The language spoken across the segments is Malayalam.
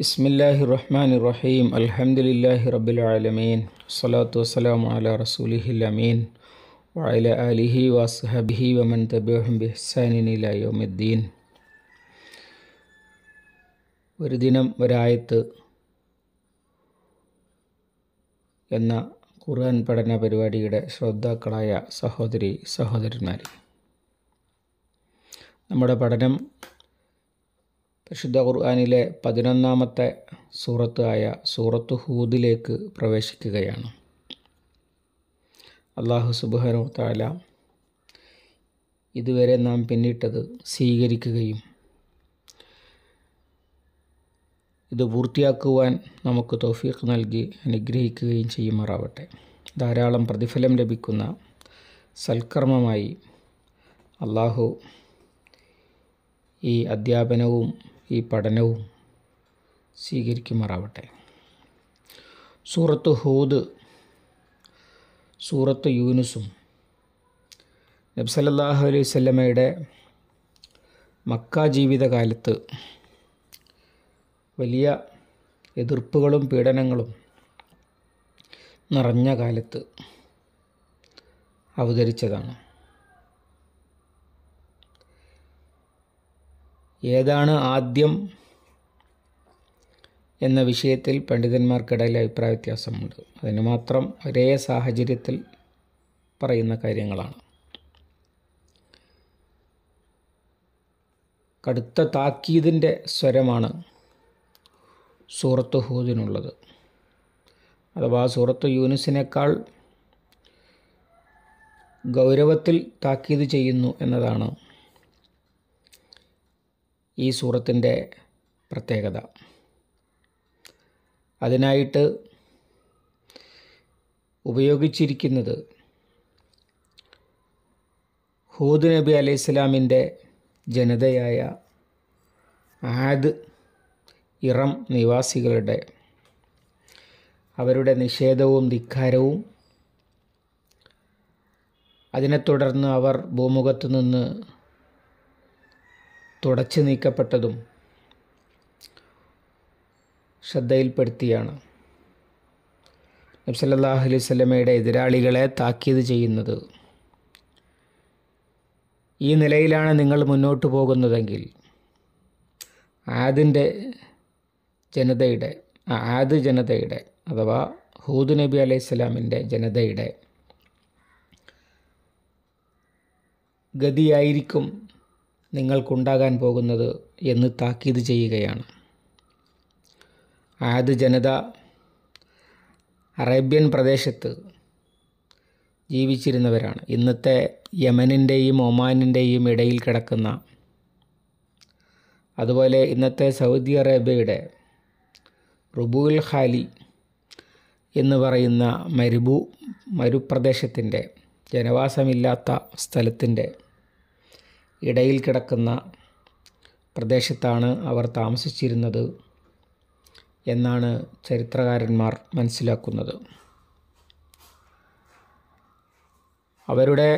ബിസ്മില്ലാഹി റഹ്മാൻ റഹീം അലഹമുല്ലാഹി ആലമീൻ സ്വലാത്തു വസ്സലാം അല റസൂലിഹി അമീൻ വഅല അലിഹി വസ്ഹബിഹി വമൻ തബിഹും ബിഹ്സാനിനിലയോമുദ്ദീൻ ഒരു ദിനം ഒരായത്ത് എന്ന ഖുർആൻ പഠന പരിപാടിയുടെ ശ്രോതാക്കളായ സഹോദരി സഹോദരന്മാർ നമ്മുടെ പഠനം പരിശുദ്ധ ഖുർആാനിലെ പതിനൊന്നാമത്തെ സൂറത്തായ സൂറത്ത് ഹൂദിലേക്ക് പ്രവേശിക്കുകയാണ് അള്ളാഹു സുബാനു താല ഇതുവരെ നാം പിന്നിട്ടത് സ്വീകരിക്കുകയും ഇത് പൂർത്തിയാക്കുവാൻ നമുക്ക് തൗഫീഖ് നൽകി അനുഗ്രഹിക്കുകയും ചെയ്യുമാറാവട്ടെ ധാരാളം പ്രതിഫലം ലഭിക്കുന്ന സൽക്കർമ്മമായി അള്ളാഹു ഈ അധ്യാപനവും ഈ പഠനവും സ്വീകരിക്കുമാറാവട്ടെ സൂറത്ത് ഹൂദ് സൂറത്ത് യൂനുസും നബ്സല്ലാഹു അലൈഹി വല്ലമയുടെ മക്ക ജീവിതകാലത്ത് വലിയ എതിർപ്പുകളും പീഡനങ്ങളും നിറഞ്ഞ കാലത്ത് അവതരിച്ചതാണ് ഏതാണ് ആദ്യം എന്ന വിഷയത്തിൽ പണ്ഡിതന്മാർക്കിടയിൽ അഭിപ്രായ വ്യത്യാസമുണ്ട് അതിന് മാത്രം ഒരേ സാഹചര്യത്തിൽ പറയുന്ന കാര്യങ്ങളാണ് കടുത്ത താക്കീതിൻ്റെ സ്വരമാണ് സൂറത്ത് ഹൂദിനുള്ളത് അഥവാ സൂറത്ത് യൂനുസിനേക്കാൾ ഗൗരവത്തിൽ താക്കീത് ചെയ്യുന്നു എന്നതാണ് ഈ സൂറത്തിൻ്റെ പ്രത്യേകത അതിനായിട്ട് ഉപയോഗിച്ചിരിക്കുന്നത് ഹൂദ് നബി അലൈഹി ജനതയായ ആദ് ഇറം നിവാസികളുടെ അവരുടെ നിഷേധവും ധിക്കാരവും അതിനെ തുടർന്ന് അവർ ഭൂമുഖത്ത് നിന്ന് തുടച്ചു നീക്കപ്പെട്ടതും ശ്രദ്ധയിൽപ്പെടുത്തിയാണ് നബ്സല്ലാഹു അലൈഹി സ്വലമയുടെ എതിരാളികളെ താക്കീത് ചെയ്യുന്നത് ഈ നിലയിലാണ് നിങ്ങൾ മുന്നോട്ട് പോകുന്നതെങ്കിൽ ആദിൻ്റെ ജനതയുടെ ആദ് ജനതയുടെ അഥവാ ഹൂദ് നബി അലൈഹി സ്വലാമിൻ്റെ ജനതയുടെ ഗതിയായിരിക്കും നിങ്ങൾക്കുണ്ടാകാൻ പോകുന്നത് എന്ന് താക്കീത് ചെയ്യുകയാണ് ആദ്യ ജനത അറേബ്യൻ പ്രദേശത്ത് ജീവിച്ചിരുന്നവരാണ് ഇന്നത്തെ യമനിൻ്റെയും ഒമാനിൻ്റെയും ഇടയിൽ കിടക്കുന്ന അതുപോലെ ഇന്നത്തെ സൗദി അറേബ്യയുടെ റുബുൽ ഖാലി എന്ന് പറയുന്ന മരുഭൂ മരുപ്രദേശത്തിൻ്റെ ജനവാസമില്ലാത്ത സ്ഥലത്തിൻ്റെ ഇടയിൽ കിടക്കുന്ന പ്രദേശത്താണ് അവർ താമസിച്ചിരുന്നത് എന്നാണ് ചരിത്രകാരന്മാർ മനസ്സിലാക്കുന്നത് അവരുടെ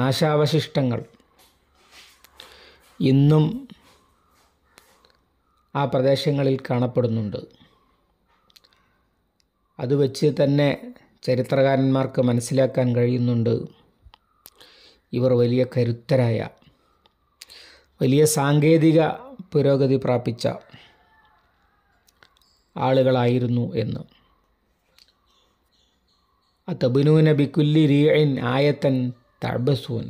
നാശാവശിഷ്ടങ്ങൾ ഇന്നും ആ പ്രദേശങ്ങളിൽ കാണപ്പെടുന്നുണ്ട് അത് വെച്ച് തന്നെ ചരിത്രകാരന്മാർക്ക് മനസ്സിലാക്കാൻ കഴിയുന്നുണ്ട് ഇവർ വലിയ കരുത്തരായ വലിയ സാങ്കേതിക പുരോഗതി പ്രാപിച്ച ആളുകളായിരുന്നു എന്ന് അതബിനൂന ബിക്കുല്ലി റീൻ ആയത്തൻ തഴബസൂൻ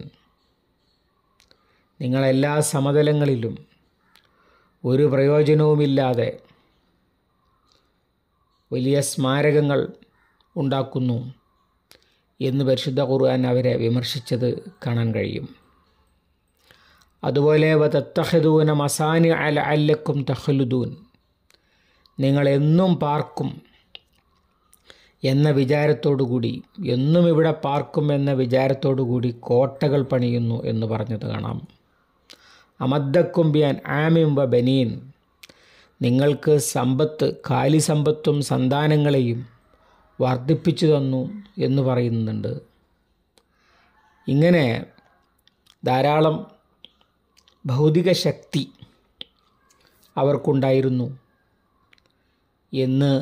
നിങ്ങളെല്ലാ സമതലങ്ങളിലും ഒരു പ്രയോജനവുമില്ലാതെ വലിയ സ്മാരകങ്ങൾ ഉണ്ടാക്കുന്നു എന്ന് പരിശുദ്ധ ഖുർആൻ അവരെ വിമർശിച്ചത് കാണാൻ കഴിയും അതുപോലെ വതത്തഹദൂന മസാനി അൽ അല്ലക്കും തഹലുദൂൻ നിങ്ങൾ എന്നും പാർക്കും എന്ന വിചാരത്തോടുകൂടി എന്നും ഇവിടെ പാർക്കും എന്ന വിചാരത്തോടുകൂടി കോട്ടകൾ പണിയുന്നു എന്ന് പറഞ്ഞത് കാണാം അമദ്ദക്കുംബിയാൻ ആമിം വ ബനീൻ നിങ്ങൾക്ക് സമ്പത്ത് കാലി സമ്പത്തും സന്താനങ്ങളെയും വർദ്ധിപ്പിച്ചു തന്നു എന്ന് പറയുന്നുണ്ട് ഇങ്ങനെ ധാരാളം ഭൗതിക ശക്തി അവർക്കുണ്ടായിരുന്നു എന്ന്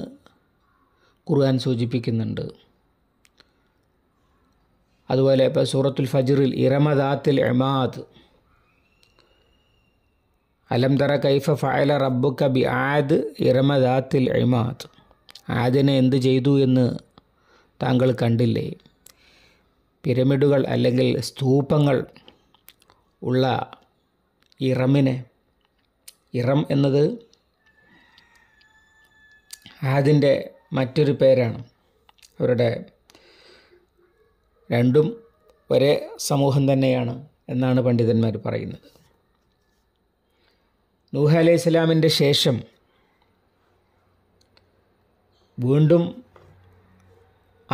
ഖുർആൻ സൂചിപ്പിക്കുന്നുണ്ട് അതുപോലെ ഇപ്പോൾ സൂറത്തുൽ ഫജറിൽ ഇറമദാത്തിൽ എമാദ് അലംതറ കൈഫ ഫയല റബ്ബുക്ക ബി ആദ് ഇറമദാത്തിൽ എമാദ് ആദിനെ എന്ത് ചെയ്തു എന്ന് താങ്കൾ കണ്ടില്ലേ പിരമിഡുകൾ അല്ലെങ്കിൽ സ്തൂപങ്ങൾ ഉള്ള ഇറമിനെ ഇറം എന്നത് ആദിൻ്റെ മറ്റൊരു പേരാണ് അവരുടെ രണ്ടും ഒരേ സമൂഹം തന്നെയാണ് എന്നാണ് പണ്ഡിതന്മാർ പറയുന്നത് നൂഹ അലൈഹി സ്വലാമിൻ്റെ ശേഷം വീണ്ടും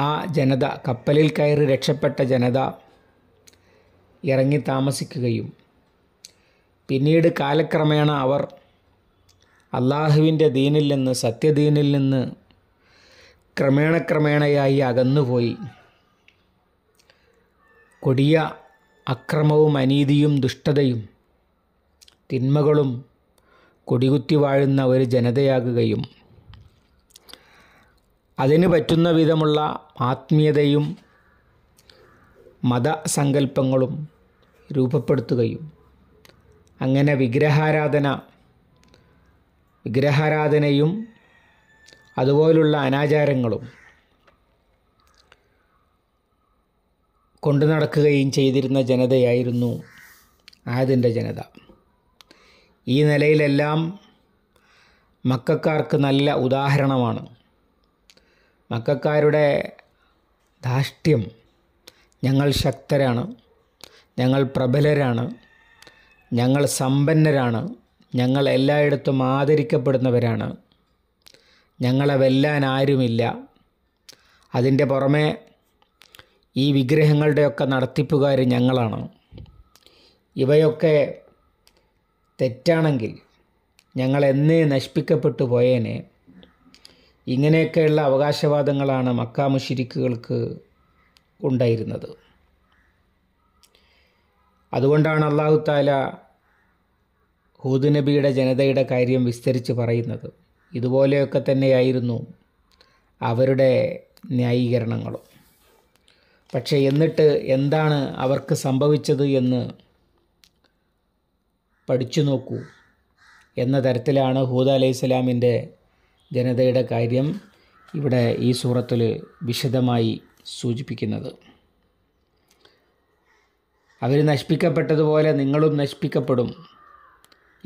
ആ ജനത കപ്പലിൽ കയറി രക്ഷപ്പെട്ട ജനത ഇറങ്ങി താമസിക്കുകയും പിന്നീട് കാലക്രമേണ അവർ അള്ളാഹുവിൻ്റെ ദീനിൽ നിന്ന് സത്യദീനിൽ നിന്ന് ക്രമേണ ക്രമേണയായി അകന്നുപോയി കൊടിയ അക്രമവും അനീതിയും ദുഷ്ടതയും തിന്മകളും കൊടികുത്തി വാഴുന്ന ഒരു ജനതയാകുകയും അതിന് പറ്റുന്ന വിധമുള്ള ആത്മീയതയും മതസങ്കല്പങ്ങളും രൂപപ്പെടുത്തുകയും അങ്ങനെ വിഗ്രഹാരാധന വിഗ്രഹാരാധനയും അതുപോലുള്ള അനാചാരങ്ങളും കൊണ്ടു നടക്കുകയും ചെയ്തിരുന്ന ജനതയായിരുന്നു ആദിൻ്റെ ജനത ഈ നിലയിലെല്ലാം മക്കാർക്ക് നല്ല ഉദാഹരണമാണ് മക്കാരുടെ ധാഷ്ട്യം ഞങ്ങൾ ശക്തരാണ് ഞങ്ങൾ പ്രബലരാണ് ഞങ്ങൾ സമ്പന്നരാണ് ഞങ്ങൾ എല്ലായിടത്തും ആദരിക്കപ്പെടുന്നവരാണ് ഞങ്ങളെ വെല്ലാൻ ആരുമില്ല അതിൻ്റെ പുറമെ ഈ വിഗ്രഹങ്ങളുടെയൊക്കെ നടത്തിപ്പുകാർ ഞങ്ങളാണ് ഇവയൊക്കെ തെറ്റാണെങ്കിൽ ഞങ്ങൾ എന്നേ നശിപ്പിക്കപ്പെട്ടു പോയേനെ ഇങ്ങനെയൊക്കെയുള്ള അവകാശവാദങ്ങളാണ് മക്ക ഉണ്ടായിരുന്നത് അതുകൊണ്ടാണ് അള്ളാഹു താല നബിയുടെ ജനതയുടെ കാര്യം വിസ്തരിച്ച് പറയുന്നത് ഇതുപോലെയൊക്കെ തന്നെയായിരുന്നു അവരുടെ ന്യായീകരണങ്ങളും പക്ഷേ എന്നിട്ട് എന്താണ് അവർക്ക് സംഭവിച്ചത് എന്ന് പഠിച്ചു നോക്കൂ എന്ന തരത്തിലാണ് ഹൂദ സ്വലാമിൻ്റെ ജനതയുടെ കാര്യം ഇവിടെ ഈ സൂറത്തിൽ വിശദമായി സൂചിപ്പിക്കുന്നത് അവർ നശിപ്പിക്കപ്പെട്ടതുപോലെ നിങ്ങളും നശിപ്പിക്കപ്പെടും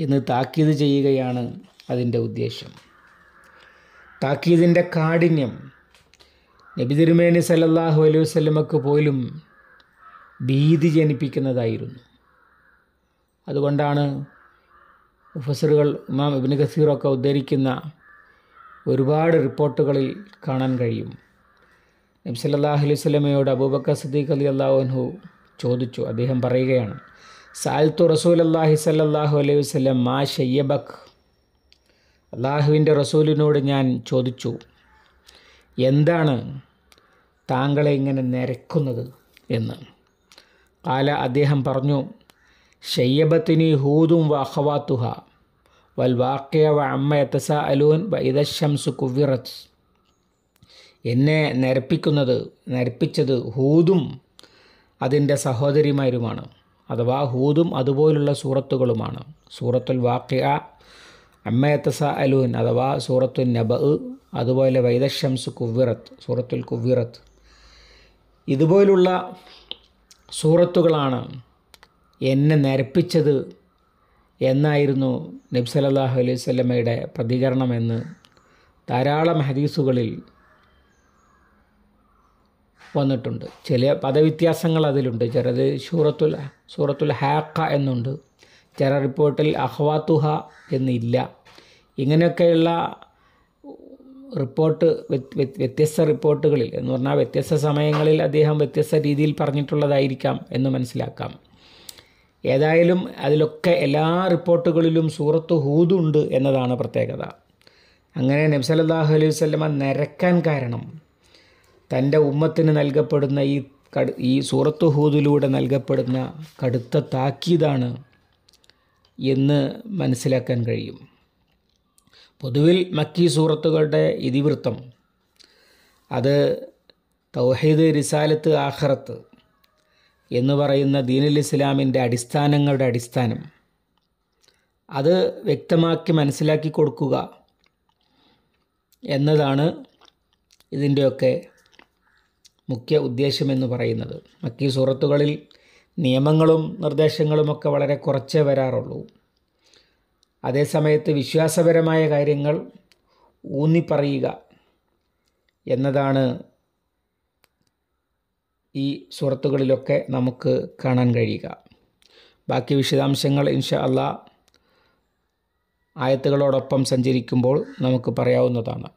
എന്ന് താക്കീത് ചെയ്യുകയാണ് അതിൻ്റെ ഉദ്ദേശം താക്കീതിൻ്റെ കാഠിന്യം നബി തിരുമേനി സല്ലല്ലാഹു അലൈഹി വസ്ലമക്ക് പോലും ഭീതി ജനിപ്പിക്കുന്നതായിരുന്നു അതുകൊണ്ടാണ് മുഫസറുകൾ ഇമാം ഇബിന് ഖസീറൊക്കെ ഉദ്ധരിക്കുന്ന ഒരുപാട് റിപ്പോർട്ടുകളിൽ കാണാൻ കഴിയും നബ്സല്ലാഹു അലൈഹി സ്വലമയോട് അബൂബക്കർ സദീഖ് അലി അള്ളാഹുഹു ചോദിച്ചു അദ്ദേഹം പറയുകയാണ് സാൽത്തു റസൂൽ അള്ളാഹി സല്ലാഹു അലൈഹി വസ്ലം മാ ഷയ്യബക് അള്ളാഹുവിൻ്റെ റസൂലിനോട് ഞാൻ ചോദിച്ചു എന്താണ് താങ്കളെ ഇങ്ങനെ നിരക്കുന്നത് എന്ന് കാല അദ്ദേഹം പറഞ്ഞു ഷയ്യബത്തിനി ഹൂദും വഹവാത്തുഹ വൽ വാക്കിയ വ അമ്മ എത്തസ അലൂൻ വ കുവിറച്ച് എന്നെ നരപ്പിക്കുന്നത് നരപ്പിച്ചത് ഹൂദും അതിൻ്റെ സഹോദരിമാരുമാണ് അഥവാ ഹൂദും അതുപോലുള്ള സൂറത്തുകളുമാണ് സൂറത്തുൽ വാക്കിയ അമ്മയത്തസ അലൂൻ അഥവാ സൂറത്തുൽ നബ് അതുപോലെ വൈദശംസ് കുവ്വിറത്ത് സൂറത്തുൽ കുവ്വിറത്ത് ഇതുപോലുള്ള സൂറത്തുകളാണ് എന്നെ നരപ്പിച്ചത് എന്നായിരുന്നു നബി അലൈഹി സ്വലമയുടെ പ്രതികരണമെന്ന് ധാരാളം ഹദീസുകളിൽ വന്നിട്ടുണ്ട് ചില പദവ്യത്യാസങ്ങൾ അതിലുണ്ട് ചിലത് സൂറത്തുൽ സൂറത്തുൽ ഹാക്ക എന്നുണ്ട് ചില റിപ്പോർട്ടിൽ അഹ്വാത്തുഹ എന്നില്ല ഇങ്ങനെയൊക്കെയുള്ള റിപ്പോർട്ട് വ്യത്യസ്ത റിപ്പോർട്ടുകളിൽ എന്ന് പറഞ്ഞാൽ വ്യത്യസ്ത സമയങ്ങളിൽ അദ്ദേഹം വ്യത്യസ്ത രീതിയിൽ പറഞ്ഞിട്ടുള്ളതായിരിക്കാം എന്ന് മനസ്സിലാക്കാം ഏതായാലും അതിലൊക്കെ എല്ലാ റിപ്പോർട്ടുകളിലും സൂറത്ത് ഹൂദുണ്ട് എന്നതാണ് പ്രത്യേകത അങ്ങനെ നബ്സലല്ലാഹു അലൈഹി വല്ലമ നിരക്കാൻ കാരണം തൻ്റെ ഉമ്മത്തിന് നൽകപ്പെടുന്ന ഈ കടു ഈ സൂറത്ത് ഹൂദിലൂടെ നൽകപ്പെടുന്ന കടുത്ത താക്കീതാണ് എന്ന് മനസ്സിലാക്കാൻ കഴിയും പൊതുവിൽ മക്കി സൂറത്തുകളുടെ ഇതിവൃത്തം അത് തൗഹീദ് റിസാലത്ത് ആഹ്റത്ത് എന്ന് പറയുന്ന ദീനുൽ ഇസ്ലാമിൻ്റെ അടിസ്ഥാനങ്ങളുടെ അടിസ്ഥാനം അത് വ്യക്തമാക്കി മനസ്സിലാക്കി കൊടുക്കുക എന്നതാണ് ഇതിൻ്റെയൊക്കെ മുഖ്യ ഉദ്ദേശമെന്ന് പറയുന്നത് മക്കീ സുഹൃത്തുക്കളിൽ നിയമങ്ങളും നിർദ്ദേശങ്ങളുമൊക്കെ വളരെ കുറച്ചേ വരാറുള്ളൂ അതേസമയത്ത് വിശ്വാസപരമായ കാര്യങ്ങൾ ഊന്നിപ്പറയുക എന്നതാണ് ഈ സുഹൃത്തുക്കളിലൊക്കെ നമുക്ക് കാണാൻ കഴിയുക ബാക്കി വിശദാംശങ്ങൾ ഇൻഷ അല്ല ആയത്തുകളോടൊപ്പം സഞ്ചരിക്കുമ്പോൾ നമുക്ക് പറയാവുന്നതാണ്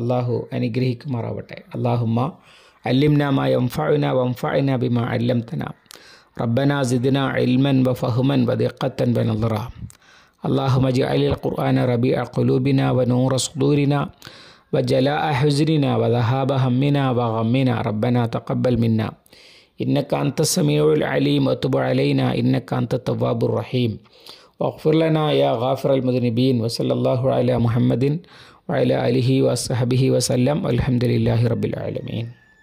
അള്ളാഹു അനുഗ്രഹിക്കുമാറാവട്ടെ അള്ളാഹുമ്മ അല്ലിംനാമ എംഫായുന വംഫായുന ബിമ അല്ലം തന റബ്ബന സിദിന ഇൽമൻ വ ഫഹുമൻ വദിഖത്തൻ ദിഖത്തൻ വ നദ്റ അള്ളാഹു മജി അലിൽ ഖുർആന റബി അ ഖുലൂബിന വ നൂറ സുദൂരിന وجلاء حزننا وذهاب همنا وغمنا ربنا تقبل منا إنك أنت السميع العليم وتب علينا إنك أنت التواب الرحيم واغفر لنا يا غافر المذنبين وصلى الله على محمد وعلى آله وصحبه وسلم والحمد لله رب العالمين